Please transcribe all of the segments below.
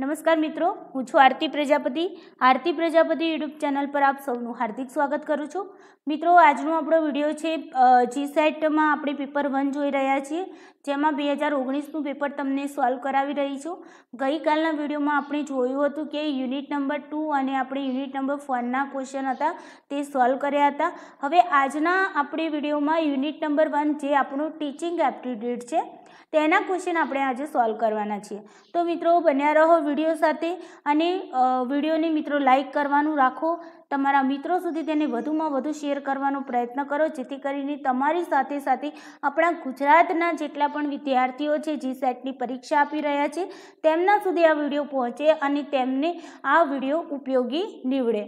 નમસ્કાર મિત્રો હું છું આરતી પ્રજાપતિ આરતી પ્રજાપતિ યુટ્યુબ ચેનલ પર આપ સૌનું હાર્દિક સ્વાગત કરું છું મિત્રો આજનો આપણો વિડીયો છે જી સેટમાં આપણે પેપર વન જોઈ રહ્યા છીએ જેમાં બે હજાર ઓગણીસનું પેપર તમને સોલ્વ કરાવી રહી છું ગઈકાલના વિડીયોમાં આપણે જોયું હતું કે યુનિટ નંબર ટુ અને આપણે યુનિટ નંબર વનના ક્વેશ્ચન હતા તે સોલ્વ કર્યા હતા હવે આજના આપણે વિડીયોમાં યુનિટ નંબર વન જે આપણું ટીચિંગ એપ્ટિટ્યૂડ છે તેના ક્વેશ્ચન આપણે આજે સોલ્વ કરવાના છીએ તો મિત્રો બન્યા રહો વિડીયો સાથે અને વિડીયોને મિત્રો લાઇક કરવાનું રાખો તમારા મિત્રો સુધી તેને વધુમાં વધુ શેર કરવાનો પ્રયત્ન કરો જેથી કરીને તમારી સાથે સાથે આપણા ગુજરાતના જેટલા પણ વિદ્યાર્થીઓ છે જે સેટની પરીક્ષા આપી રહ્યા છે તેમના સુધી આ વિડીયો પહોંચે અને તેમને આ વિડીયો ઉપયોગી નીવડે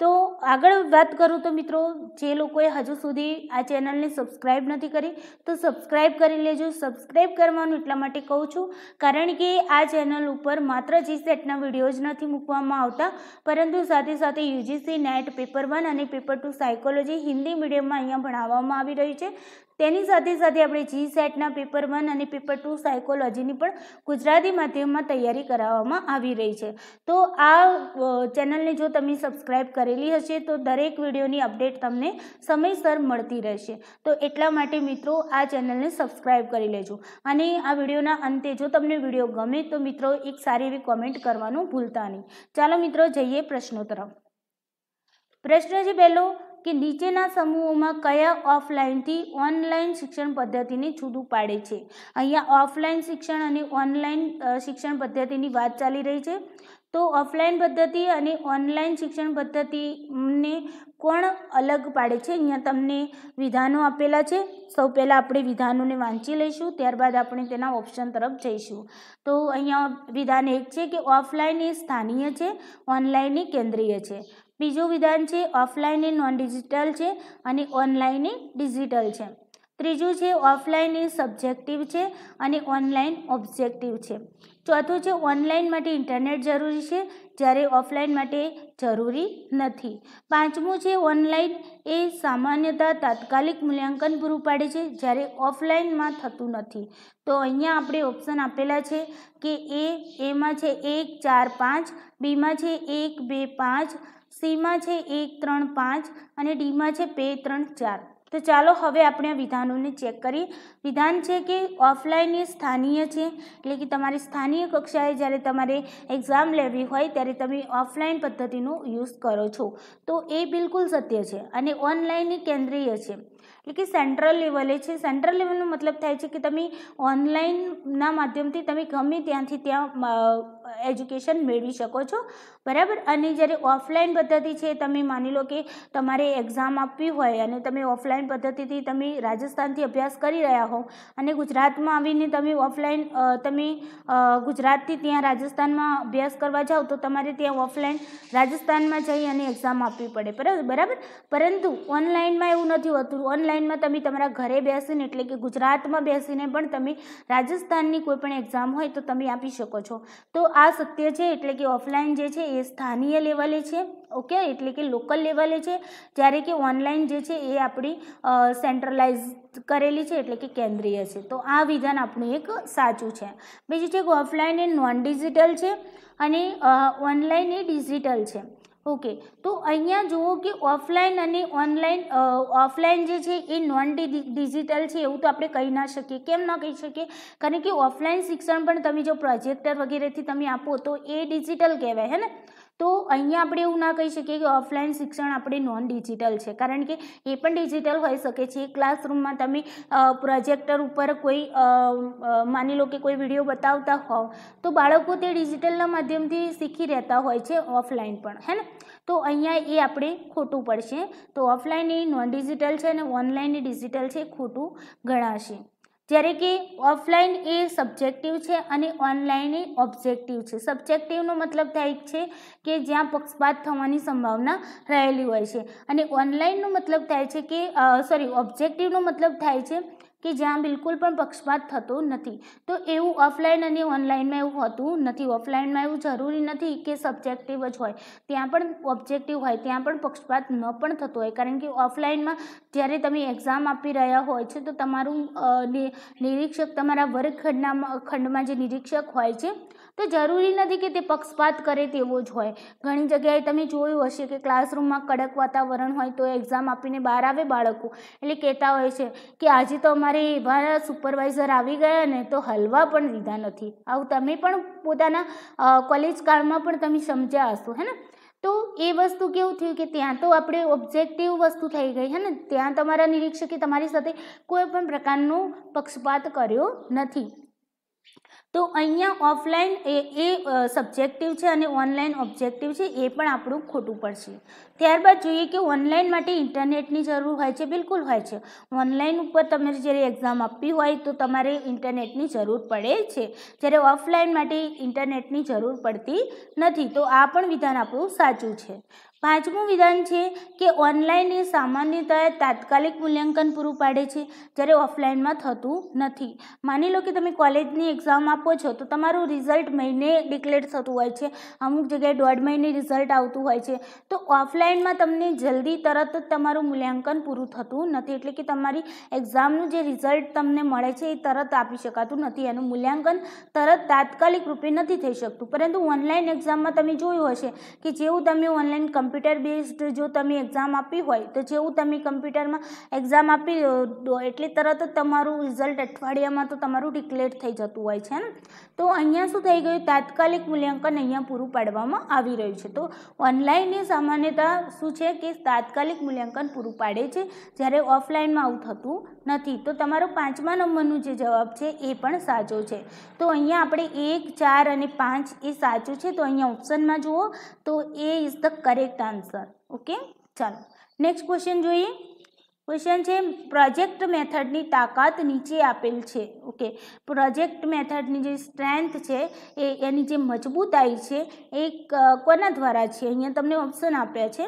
તો આગળ વાત કરું તો મિત્રો જે લોકોએ હજુ સુધી આ ચેનલને સબસ્ક્રાઈબ નથી કરી તો સબસ્ક્રાઈબ કરી લેજો સબસ્ક્રાઈબ કરવાનું એટલા માટે કહું છું કારણ કે આ ચેનલ ઉપર માત્ર જી સેટના વિડીયો જ નથી મૂકવામાં આવતા પરંતુ સાથે સાથે યુજીસી નેટ પેપર વન અને પેપર ટુ સાયકોલોજી હિન્દી મીડિયમમાં અહીંયા ભણાવવામાં આવી રહ્યું છે તેની સાથે સાથે આપણે જી સેટના પેપર વન અને પેપર ટુ સાયકોલોજીની પણ ગુજરાતી માધ્યમમાં તૈયારી કરાવવામાં આવી રહી છે તો આ ચેનલને જો તમે સબસ્ક્રાઈબ કરેલી હશે તો દરેક વિડીયોની અપડેટ તમને સમયસર મળતી રહેશે તો એટલા માટે મિત્રો આ ચેનલને સબસ્ક્રાઈબ કરી લેજો અને આ વિડીયોના અંતે જો તમને વિડીયો ગમે તો મિત્રો એક સારી એવી કોમેન્ટ કરવાનું ભૂલતા નહીં ચાલો મિત્રો જઈએ પ્રશ્નો તરફ પ્રશ્ન છે પહેલો કે નીચેના સમૂહોમાં કયા ઓફલાઈનથી ઓનલાઈન શિક્ષણ પદ્ધતિને છૂટું પાડે છે અહીંયા ઓફલાઈન શિક્ષણ અને ઓનલાઈન શિક્ષણ પદ્ધતિની વાત ચાલી રહી છે તો ઓફલાઈન પદ્ધતિ અને ઓનલાઈન શિક્ષણ પદ્ધતિને કોણ અલગ પાડે છે અહીંયા તમને વિધાનો આપેલા છે સૌ પહેલાં આપણે વિધાનોને વાંચી લઈશું ત્યારબાદ આપણે તેના ઓપ્શન તરફ જઈશું તો અહીંયા વિધાન એક છે કે ઓફલાઈન એ સ્થાનીય છે ઓનલાઈન એ કેન્દ્રીય છે બીજું વિધાન છે ઓફલાઈન એ નોન ડિજિટલ છે અને ઓનલાઈન એ ડિજિટલ છે ત્રીજું છે ઓફલાઈન એ સબ્જેક્ટિવ છે અને ઓનલાઈન ઓબ્જેક્ટિવ છે ચોથું છે ઓનલાઈન માટે ઇન્ટરનેટ જરૂરી છે જ્યારે ઓફલાઈન માટે જરૂરી નથી પાંચમું છે ઓનલાઈન એ સામાન્યતા તાત્કાલિક મૂલ્યાંકન પૂરું પાડે છે જ્યારે ઓફલાઈનમાં થતું નથી તો અહીંયા આપણે ઓપ્શન આપેલા છે કે એ એમાં છે એક ચાર પાંચ બીમાં છે એક બે પાંચ સીમાં છે એક ત્રણ પાંચ અને ડીમાં છે બે ત્રણ ચાર તો ચાલો હવે આપણે આ વિધાનોને ચેક કરીએ વિધાન છે કે ઓફલાઈન એ સ્થાનીય છે એટલે કે તમારી સ્થાનીય કક્ષાએ જ્યારે તમારે એક્ઝામ લેવી હોય ત્યારે તમે ઓફલાઈન પદ્ધતિનો યુઝ કરો છો તો એ બિલકુલ સત્ય છે અને ઓનલાઈન એ કેન્દ્રીય છે એટલે કે સેન્ટ્રલ લેવલે છે સેન્ટ્રલ લેવલનો મતલબ થાય છે કે તમે ઓનલાઈનના માધ્યમથી તમે ગમે ત્યાંથી ત્યાં એજ્યુકેશન મેળવી શકો છો બરાબર અને જ્યારે ઓફલાઈન પદ્ધતિ છે તમે માની લો કે તમારે એક્ઝામ આપવી હોય અને તમે ઓફલાઈન પદ્ધતિથી તમે રાજસ્થાનથી અભ્યાસ કરી રહ્યા હો અને ગુજરાતમાં આવીને તમે ઓફલાઈન તમે ગુજરાતથી ત્યાં રાજસ્થાનમાં અભ્યાસ કરવા જાઓ તો તમારે ત્યાં ઓફલાઈન રાજસ્થાનમાં જઈ અને એક્ઝામ આપવી પડે બરાબર બરાબર પરંતુ ઓનલાઈનમાં એવું નથી હોતું ઓનલાઈનમાં તમે તમારા ઘરે બેસીને એટલે કે ગુજરાતમાં બેસીને પણ તમે રાજસ્થાનની કોઈ પણ એક્ઝામ હોય તો તમે આપી શકો છો તો આ સત્ય છે એટલે કે ઓફલાઈન જે છે એ સ્થાનિય લેવલે છે ઓકે એટલે કે લોકલ લેવલે છે જ્યારે કે ઓનલાઈન જે છે એ આપણી સેન્ટ્રલાઇઝ કરેલી છે એટલે કે કેન્દ્રીય છે તો આ વિધાન આપણું એક સાચું છે બીજું છે કે ઓફલાઈન એ નોન ડિજિટલ છે અને ઓનલાઈન એ ડિજિટલ છે ઓકે તો અહીંયા જુઓ કે ઓફલાઈન અને ઓનલાઈન ઓફલાઈન જે છે એ નોન ડિજિટલ છે એવું તો આપણે કહી ના શકીએ કેમ ન કહી શકીએ કારણ કે ઓફલાઈન શિક્ષણ પણ તમે જો પ્રોજેક્ટર વગેરેથી તમે આપો તો એ ડિજિટલ કહેવાય હે ને તો અહિયા આપણે એવું ના કહી શકીએ કે ઓફલાઈન શિક્ષણ આપણે નોન ડિજિટલ છે કારણ કે એ પણ ડિજિટલ થઈ શકે છે ક્લાસરૂમમાં તમે પ્રોજેક્ટર ઉપર કોઈ માની લો કે કોઈ વિડિયો બતાવતા હોય તો બાળકો તે ડિજિટલના માધ્યમથી શીખી રહેતા હોય છે ઓફલાઈન પણ હે ને તો અહિયા એ આપણે ખોટું પડશે તો ઓફલાઈન એ નોન ડિજિટલ છે ને ઓનલાઈન એ ડિજિટલ છે ખોટું ગણાશે જ્યારે કે ઓફલાઈન એ સબ્જેક્ટિવ છે અને ઓનલાઈન એ ઓબ્જેક્ટિવ છે સબ્જેક્ટિવનો મતલબ થાય છે કે જ્યાં પક્ષપાત થવાની સંભાવના રહેલી હોય છે અને ઓનલાઈનનો મતલબ થાય છે કે સોરી ઓબ્જેક્ટિવનો મતલબ થાય છે કે જ્યાં બિલકુલ પણ પક્ષપાત થતો નથી તો એવું ઓફલાઈન અને ઓનલાઈનમાં એવું હોતું નથી ઓફલાઈનમાં એવું જરૂરી નથી કે સબ્જેક્ટિવ જ હોય ત્યાં પણ ઓબ્જેક્ટિવ હોય ત્યાં પણ પક્ષપાત ન પણ થતો હોય કારણ કે ઓફલાઈનમાં જ્યારે તમે એક્ઝામ આપી રહ્યા હોય છે તો તમારું નિરીક્ષક તમારા વર્ગખંડના ખંડમાં જે નિરીક્ષક હોય છે તો જરૂરી નથી કે તે પક્ષપાત કરે તેવો જ હોય ઘણી જગ્યાએ તમે જોયું હશે કે ક્લાસરૂમમાં કડક વાતાવરણ હોય તો એક્ઝામ આપીને બહાર આવે બાળકો એટલે કહેતા હોય છે કે આજે તો અમારે એવા સુપરવાઇઝર આવી ગયા ને તો હલવા પણ દીધા નથી આવું તમે પણ પોતાના કોલેજ કાળમાં પણ તમે સમજ્યા હશો હે ને તો એ વસ્તુ કેવું થયું કે ત્યાં તો આપણે ઓબ્જેક્ટિવ વસ્તુ થઈ ગઈ હે ને ત્યાં તમારા નિરીક્ષકે તમારી સાથે કોઈ પણ પ્રકારનો પક્ષપાત કર્યો નથી તો અહીંયા ઓફલાઈન એ એ સબ્જેક્ટિવ છે અને ઓનલાઈન ઓબ્જેક્ટિવ છે એ પણ આપણું ખોટું પડશે ત્યારબાદ જોઈએ કે ઓનલાઈન માટે ઇન્ટરનેટની જરૂર હોય છે બિલકુલ હોય છે ઓનલાઈન ઉપર તમે જ્યારે એક્ઝામ આપવી હોય તો તમારે ઇન્ટરનેટની જરૂર પડે છે જ્યારે ઓફલાઈન માટે ઇન્ટરનેટની જરૂર પડતી નથી તો આ પણ વિધાન આપણું સાચું છે પાંચમું વિધાન છે કે ઓનલાઈન એ સામાન્યતઃ તાત્કાલિક મૂલ્યાંકન પૂરું પાડે છે જ્યારે ઓફલાઈનમાં થતું નથી માની લો કે તમે કોલેજની એક્ઝામ આપો છો તો તમારું રિઝલ્ટ મહિને ડિક્લેર થતું હોય છે અમુક જગ્યાએ દોઢ મહિને રિઝલ્ટ આવતું હોય છે તો ઓફલાઈન ઓનલાઈનમાં તમને જલ્દી તરત જ તમારું મૂલ્યાંકન પૂરું થતું નથી એટલે કે તમારી એક્ઝામનું જે રિઝલ્ટ તમને મળે છે એ તરત આપી શકાતું નથી એનું મૂલ્યાંકન તરત તાત્કાલિક રૂપે નથી થઈ શકતું પરંતુ ઓનલાઈન એક્ઝામમાં તમે જોયું હશે કે જેવું તમે ઓનલાઈન કમ્પ્યુટર બેઝડ જો તમે એક્ઝામ આપી હોય તો જેવું તમે કમ્પ્યુટરમાં એક્ઝામ આપી દો એટલે તરત જ તમારું રિઝલ્ટ અઠવાડિયામાં તો તમારું ડિક્લેર થઈ જતું હોય છે ને તો અહીંયા શું થઈ ગયું તાત્કાલિક મૂલ્યાંકન અહીંયા પૂરું પાડવામાં આવી રહ્યું છે તો ઓનલાઈન એ સામાન્યતા શું છે કે તાત્કાલિક મૂલ્યાંકન પૂરું પાડે છે જ્યારે ઓફલાઇનમાં આવું થતું નથી તો તમારો પાંચમા નંબરનું જે જવાબ છે એ પણ સાચો છે તો અહીંયા આપણે એક ચાર અને પાંચ એ સાચું છે તો અહીંયા ઓપ્શનમાં જુઓ તો A is the correct answer okay ચાલો નેક્સ્ટ ક્વેશ્ચન જોઈએ ક્વેશ્ચન છે પ્રોજેક્ટ મેથડની તાકાત નીચે આપેલ છે ઓકે પ્રોજેક્ટ મેથડની જે સ્ટ્રેન્થ છે એ એની જે મજબૂતાઈ છે એ કોના દ્વારા છે અહીંયા તમને ઓપ્શન આપ્યા છે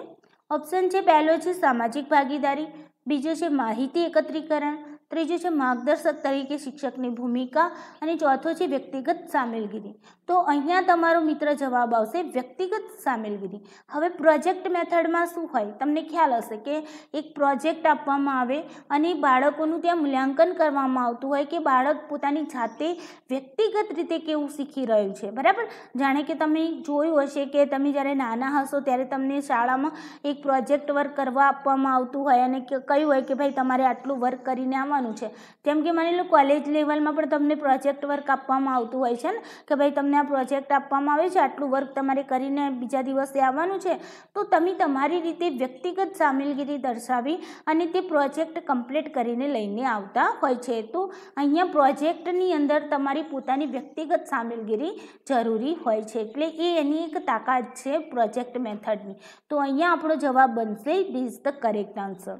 ઓપ્શન છે પહેલો છે સામાજિક ભાગીદારી બીજો છે માહિતી એકત્રીકરણ ત્રીજું છે માર્ગદર્શક તરીકે શિક્ષકની ભૂમિકા અને ચોથો છે વ્યક્તિગત સામેલગીરી તો અહીંયા તમારો મિત્ર જવાબ આવશે વ્યક્તિગત સામેલગીરી હવે પ્રોજેક્ટ મેથડમાં શું હોય તમને ખ્યાલ હશે કે એક પ્રોજેક્ટ આપવામાં આવે અને બાળકોનું ત્યાં મૂલ્યાંકન કરવામાં આવતું હોય કે બાળક પોતાની જાતે વ્યક્તિગત રીતે કેવું શીખી રહ્યું છે બરાબર જાણે કે તમે જોયું હશે કે તમે જ્યારે નાના હશો ત્યારે તમને શાળામાં એક પ્રોજેક્ટ વર્ક કરવા આપવામાં આવતું હોય અને કહ્યું હોય કે ભાઈ તમારે આટલું વર્ક કરીને આવવાનું કરવાનું છે જેમ કે માની લો કોલેજ લેવલમાં પણ તમને પ્રોજેક્ટ વર્ક આપવામાં આવતું હોય છે ને કે ભાઈ તમને આ પ્રોજેક્ટ આપવામાં આવે છે આટલું વર્ક તમારે કરીને બીજા દિવસે આવવાનું છે તો તમે તમારી રીતે વ્યક્તિગત સામેલગીરી દર્શાવી અને તે પ્રોજેક્ટ કમ્પ્લીટ કરીને લઈને આવતા હોય છે તો અહીંયા પ્રોજેક્ટની અંદર તમારી પોતાની વ્યક્તિગત સામેલગીરી જરૂરી હોય છે એટલે એ એની એક તાકાત છે પ્રોજેક્ટ મેથડની તો અહીંયા આપણો જવાબ બનશે ધીઝ ધ કરેક્ટ આન્સર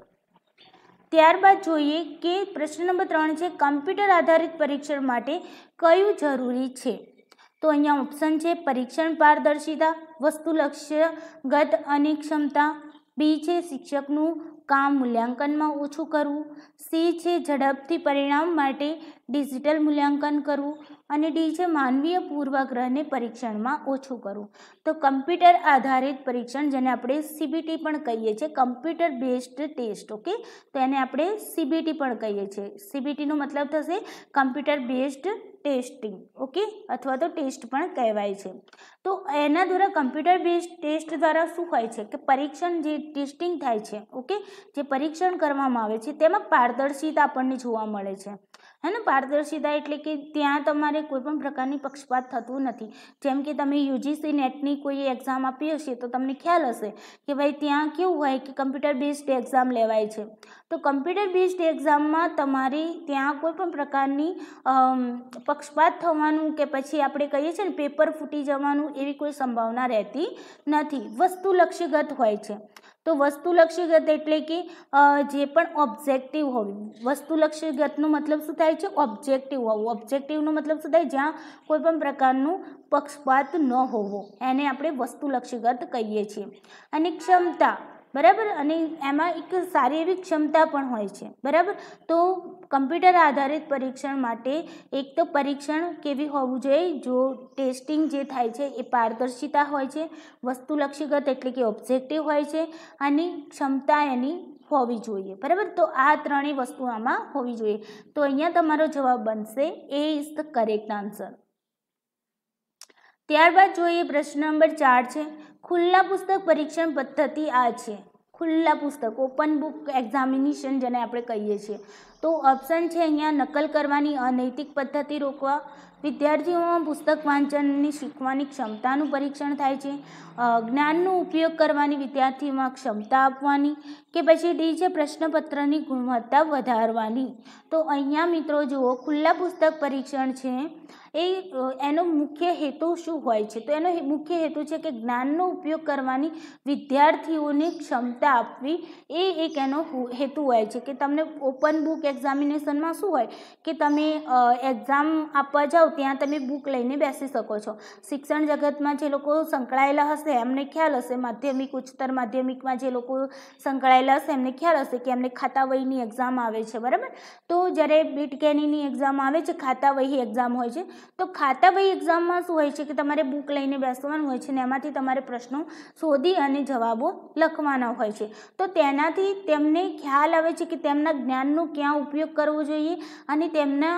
ત્યારબાદ જોઈએ કે પ્રશ્ન નંબર ત્રણ છે કમ્પ્યુટર આધારિત પરીક્ષણ માટે કયું જરૂરી છે તો અહીંયા ઓપ્શન છે પરીક્ષણ પારદર્શિતા વસ્તુલક્ષ્ય ગત અને ક્ષમતા બી છે શિક્ષકનું કામ મૂલ્યાંકનમાં ઓછું કરવું સી છે ઝડપથી પરિણામ માટે ડિજિટલ મૂલ્યાંકન કરવું અને ડી છે માનવીય પૂર્વાગ્રહને પરીક્ષણમાં ઓછું કરવું તો કમ્પ્યુટર આધારિત પરીક્ષણ જેને આપણે સીબીટી પણ કહીએ છીએ કમ્પ્યુટર બેસ્ડ ટેસ્ટ ઓકે તો એને આપણે સીબીટી પણ કહીએ છીએ સીબીટીનો મતલબ થશે કમ્પ્યુટર બેસ્ડ ટેસ્ટિંગ ઓકે અથવા તો ટેસ્ટ પણ કહેવાય છે તો એના દ્વારા કમ્પ્યુટર બેઝડ ટેસ્ટ દ્વારા શું હોય છે કે પરીક્ષણ જે ટેસ્ટિંગ થાય છે ઓકે જે પરીક્ષણ કરવામાં આવે છે તેમાં પારદર્શિતા આપણને જોવા મળે છે હે ને પારદર્શિતા એટલે કે ત્યાં તમારે કોઈપણ પ્રકારની પક્ષપાત થતું નથી જેમ કે તમે યુજીસી નેટની કોઈ એક્ઝામ આપી હશે તો તમને ખ્યાલ હશે કે ભાઈ ત્યાં કેવું હોય કે કમ્પ્યુટર બેઝડ એક્ઝામ લેવાય છે તો કમ્પ્યુટર બેઝડ એક્ઝામમાં તમારી ત્યાં કોઈપણ પ્રકારની પક્ષપાત થવાનું કે પછી આપણે કહીએ છીએ ને પેપર ફૂટી જવાનું એવી કોઈ સંભાવના રહેતી નથી વસ્તુલક્ષ્યગત હોય છે તો વસ્તુલક્ષીગત એટલે કે જે પણ ઓબ્જેક્ટિવ હોવું વસ્તુલક્ષીગતનો મતલબ શું થાય છે ઓબ્જેક્ટિવ હોવું ઓબ્જેક્ટિવનો મતલબ શું થાય જ્યાં કોઈ પણ પ્રકારનું પક્ષપાત ન હોવો એને આપણે વસ્તુલક્ષીગત કહીએ છીએ અને ક્ષમતા બરાબર અને એમાં એક સારી એવી ક્ષમતા પણ હોય છે બરાબર તો કમ્પ્યુટર આધારિત પરીક્ષણ માટે એક તો પરીક્ષણ કેવી હોવું જોઈએ જો ટેસ્ટિંગ જે થાય છે એ પારદર્શિતા હોય છે વસ્તુલક્ષીગત એટલે કે ઓબ્જેક્ટિવ હોય છે અને ક્ષમતા એની હોવી જોઈએ બરાબર તો આ ત્રણેય વસ્તુ આમાં હોવી જોઈએ તો અહીંયા તમારો જવાબ બનશે A is the correct answer ત્યારબાદ જોઈએ પ્રશ્ન નંબર ચાર છે ખુલ્લા પુસ્તક પરીક્ષણ પદ્ધતિ આ છે ખુલ્લા પુસ્તક ઓપન બુક એક્ઝામિનેશન જેને આપણે કહીએ છીએ તો ઓપ્શન છે અહીંયા નકલ કરવાની અનૈતિક પદ્ધતિ રોકવા વિદ્યાર્થીઓમાં પુસ્તક વાંચનની શીખવાની ક્ષમતાનું પરીક્ષણ થાય છે જ્ઞાનનો ઉપયોગ કરવાની વિદ્યાર્થીઓમાં ક્ષમતા આપવાની કે પછી ડી છે પ્રશ્નપત્રની ગુણવત્તા વધારવાની તો અહીંયા મિત્રો જુઓ ખુલ્લા પુસ્તક પરીક્ષણ છે એ એનો મુખ્ય હેતુ શું હોય છે તો એનો મુખ્ય હેતુ છે કે જ્ઞાનનો ઉપયોગ કરવાની વિદ્યાર્થીઓને ક્ષમતા આપવી એ એક એનો હેતુ હોય છે કે તમને ઓપન બુક એક્ઝામિનેશનમાં શું હોય કે તમે એક્ઝામ આપવા જાઓ ત્યાં તમે બુક લઈને બેસી શકો છો શિક્ષણ જગતમાં જે લોકો સંકળાયેલા હશે એમને ખ્યાલ હશે માધ્યમિક ઉચ્ચતર માધ્યમિકમાં જે લોકો સંકળાયેલા હશે એમને ખ્યાલ હશે કે એમને ખાતા વહીની એક્ઝામ આવે છે બરાબર તો જ્યારે બીટ કેનીની એક્ઝામ આવે છે ખાતા વહી એક્ઝામ હોય છે તો ખાતા ખાતાવહી એક્ઝામમાં શું હોય છે કે તમારે બુક લઈને બેસવાનું હોય છે ને એમાંથી તમારે પ્રશ્નો શોધી અને જવાબો લખવાના હોય છે તો તેનાથી તેમને ખ્યાલ આવે છે કે તેમના જ્ઞાનનું ક્યાં ઉપયોગ કરવો જોઈએ અને તેમના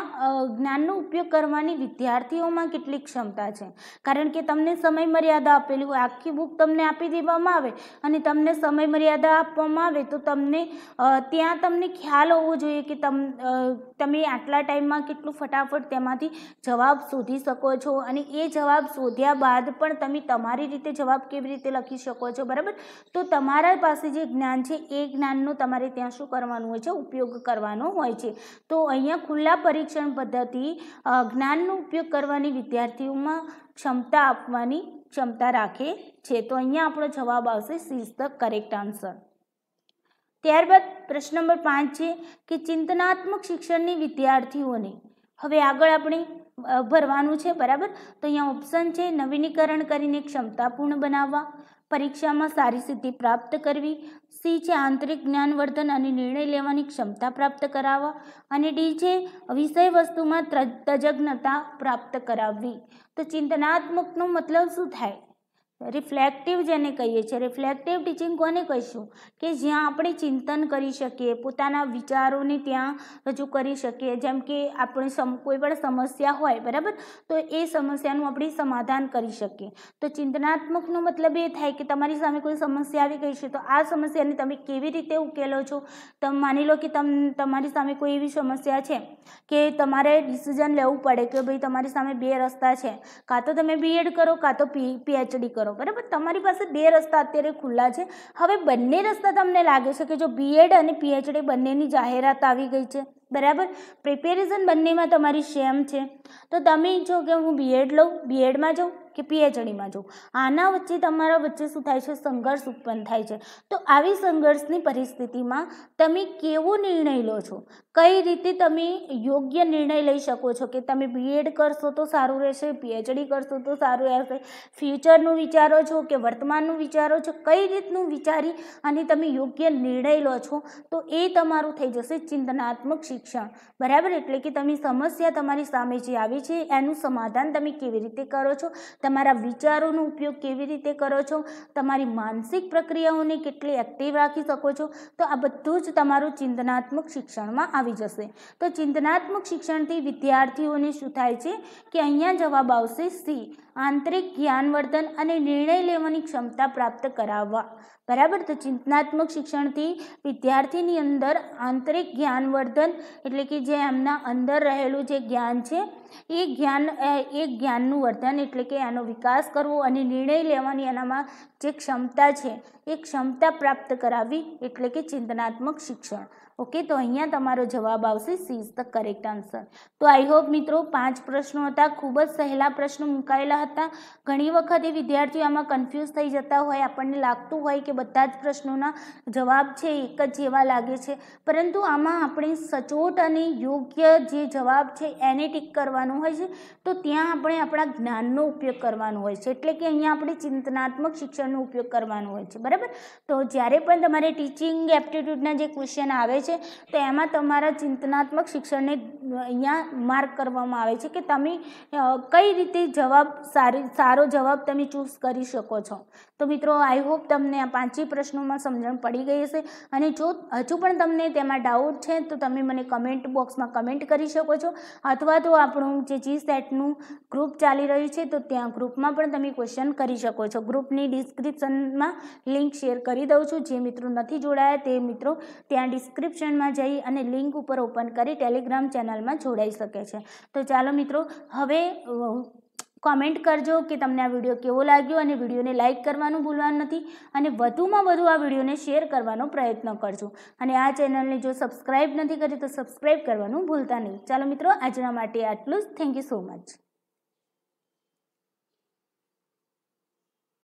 જ્ઞાનનો ઉપયોગ કરવાની વિદ્યાર્થીઓમાં કેટલી ક્ષમતા છે કારણ કે તમને સમય મર્યાદા આપેલી હોય આખી બુક તમને આપી દેવામાં આવે અને તમને સમય મર્યાદા આપવામાં આવે તો તમને ત્યાં તમને ખ્યાલ હોવો જોઈએ કે તમ તમે આટલા ટાઈમમાં કેટલું ફટાફટ તેમાંથી જવાબ શોધી શકો છો અને એ જવાબ શોધ્યા બાદ પણ તમે તમારી રીતે જવાબ કેવી રીતે લખી શકો છો બરાબર તો તમારા પાસે જે જ્ઞાન છે એ જ્ઞાનનો તમારે ત્યાં શું કરવાનું હોય છે ઉપયોગ કરવાનો હોય છે તો અહીંયા ખુલ્લા પરીક્ષણ પદ્ધતિ જ્ઞાનનો ઉપયોગ કરવાની વિદ્યાર્થીઓમાં ક્ષમતા આપવાની ક્ષમતા રાખે છે તો અહીંયા આપણો જવાબ આવશે સી ધ કરેક્ટ આન્સર ત્યારબાદ પ્રશ્ન નંબર પાંચ છે કે ચિંતનાત્મક શિક્ષણની વિદ્યાર્થીઓને હવે આગળ આપણે ભરવાનું છે બરાબર તો અહીંયા ઓપ્શન છે નવીનીકરણ કરીને ક્ષમતાપૂર્ણ બનાવવા પરીક્ષામાં સારી સિદ્ધિ પ્રાપ્ત કરવી સી છે આંતરિક જ્ઞાનવર્ધન અને નિર્ણય લેવાની ક્ષમતા પ્રાપ્ત કરાવવા અને ડી છે વિષય વસ્તુમાં તજજ્ઞતા પ્રાપ્ત કરાવવી તો ચિંતનાત્મકનો મતલબ શું થાય રિફ્લેક્ટિવ જેને કહીએ છે રિફ્લેક્ટિવ ટીચિંગ કોને કહીશું કે જ્યાં આપણે ચિંતન કરી શકીએ પોતાના વિચારોને ત્યાં રજુ કરી શકીએ જમકે આપણને સમ કોઈ પણ સમસ્યા હોય બરાબર તો એ સમસ્યાનું આપણે સમાધાન કરી શકીએ તો ચિંતનાત્મકનો મતલબ એ થાય કે તમારી સામે કોઈ સમસ્યા આવી ગઈ છે તો આ સમસ્યાને તમે કેવી રીતે ઉકેલો છો તમે માની લો કે તમને તમારી સામે કોઈ એવી સમસ્યા છે કે તમારે ડિસિઝન લેવું પડે કે ભાઈ તમારી સામે બે રસ્તા છે કાં તો તમે બીએડ કરો કાં તો પીપીએચડી કરો બરાબર તમારી પાસે બે રસ્તા અત્યારે ખુલ્લા છે હવે બંને રસ્તા તમને લાગે છે કે જો બીએડ અને પીએચડી બંનેની જાહેરાત આવી ગઈ છે બરાબર પ્રિપેરેશન બંનેમાં તમારી સેમ છે તો તમે છો કે હું બીએડ લઉં બીએડમાં જાઉં કે પીએચડીમાં જાઉં આના વચ્ચે તમારા વચ્ચે શું થાય છે સંઘર્ષ ઉત્પન્ન થાય છે તો આવી સંઘર્ષની પરિસ્થિતિમાં તમે કેવો નિર્ણય લો છો કઈ રીતે તમે યોગ્ય નિર્ણય લઈ શકો છો કે તમે બીએડ કરશો તો સારું રહેશે પીએચડી કરશો તો સારું રહેશે ફ્યુચરનું વિચારો છો કે વર્તમાનનું વિચારો છો કઈ રીતનું વિચારી અને તમે યોગ્ય નિર્ણય લો છો તો એ તમારું થઈ જશે ચિંતનાત્મક શિક્ષણ શિક્ષણ બરાબર એટલે કે તમે સમસ્યા તમારી સામે જે આવી છે એનું સમાધાન તમે કેવી રીતે કરો છો તમારા વિચારોનો ઉપયોગ કેવી રીતે કરો છો તમારી માનસિક પ્રક્રિયાઓને કેટલી એક્ટિવ રાખી શકો છો તો આ બધું જ તમારું ચિંતનાત્મક શિક્ષણમાં આવી જશે તો ચિંતનાત્મક શિક્ષણથી વિદ્યાર્થીઓને શું થાય છે કે અહીંયા જવાબ આવશે સી આંતરિક જ્ઞાનવર્ધન અને નિર્ણય લેવાની ક્ષમતા પ્રાપ્ત કરાવવા બરાબર તો ચિંતનાત્મક શિક્ષણથી વિદ્યાર્થીની અંદર આંતરિક જ્ઞાનવર્ધન એટલે કે જે એમના અંદર રહેલું જે જ્ઞાન છે એ જ્ઞાન એ જ્ઞાનનું વર્ધન એટલે કે એનો વિકાસ કરવો અને નિર્ણય લેવાની એનામાં જે ક્ષમતા છે એ ક્ષમતા પ્રાપ્ત કરાવવી એટલે કે ચિંતનાત્મક શિક્ષણ ઓકે તો અહીંયા તમારો જવાબ આવશે C is the correct answer તો આઈ હોપ મિત્રો પાંચ પ્રશ્નો હતા ખૂબ જ સહેલા પ્રશ્નો મુકાયેલા હતા ઘણી વખત એ વિદ્યાર્થીઓ આમાં કન્ફ્યુઝ થઈ જતા હોય આપણને લાગતું હોય કે બધા જ પ્રશ્નોના જવાબ છે એક જ જેવા લાગે છે પરંતુ આમાં આપણે સચોટ અને યોગ્ય જે જવાબ છે એને ટીક કરવા કરવાનું હોય છે તો ત્યાં આપણે આપણા જ્ઞાનનો ઉપયોગ કરવાનો હોય છે એટલે કે અહીંયા આપણે ચિંતનાત્મક શિક્ષણનો ઉપયોગ કરવાનો હોય છે બરાબર તો જ્યારે પણ તમારે ટીચિંગ એપ્ટિટ્યૂડના જે ક્વેશ્ચન આવે છે તો એમાં તમારા ચિંતનાત્મક શિક્ષણને અહીંયા માર્ક કરવામાં આવે છે કે તમે કઈ રીતે જવાબ સારી સારો જવાબ તમે ચૂઝ કરી શકો છો તો મિત્રો આઈ હોપ તમને આ પાંચેય પ્રશ્નોમાં સમજણ પડી ગઈ હશે અને જો હજુ પણ તમને તેમાં ડાઉટ છે તો તમે મને કમેન્ટ બોક્સમાં કમેન્ટ કરી શકો છો અથવા તો આપણું આપણું જે જી સેટનું ગ્રુપ ચાલી રહ્યું છે તો ત્યાં ગ્રુપમાં પણ તમે ક્વેશ્ચન કરી શકો છો ગ્રુપની ડિસ્ક્રિપ્શનમાં લિંક શેર કરી દઉં છું જે મિત્રો નથી જોડાયા તે મિત્રો ત્યાં ડિસ્ક્રિપ્શનમાં જઈ અને લિંક ઉપર ઓપન કરી ટેલિગ્રામ ચેનલમાં જોડાઈ શકે છે તો ચાલો મિત્રો હવે કોમેન્ટ કરજો કે તમને આ વિડીયો કેવો લાગ્યો અને વિડીયોને લાઇક કરવાનું ભૂલવાનું નથી અને વધુમાં વધુ આ વિડીયોને શેર કરવાનો પ્રયત્ન કરજો અને આ ચેનલને જો સબસ્ક્રાઈબ નથી કરી તો સબસ્ક્રાઈબ કરવાનું ભૂલતા નહીં ચાલો મિત્રો આજના માટે આટલું જ થેન્ક યુ સો મચ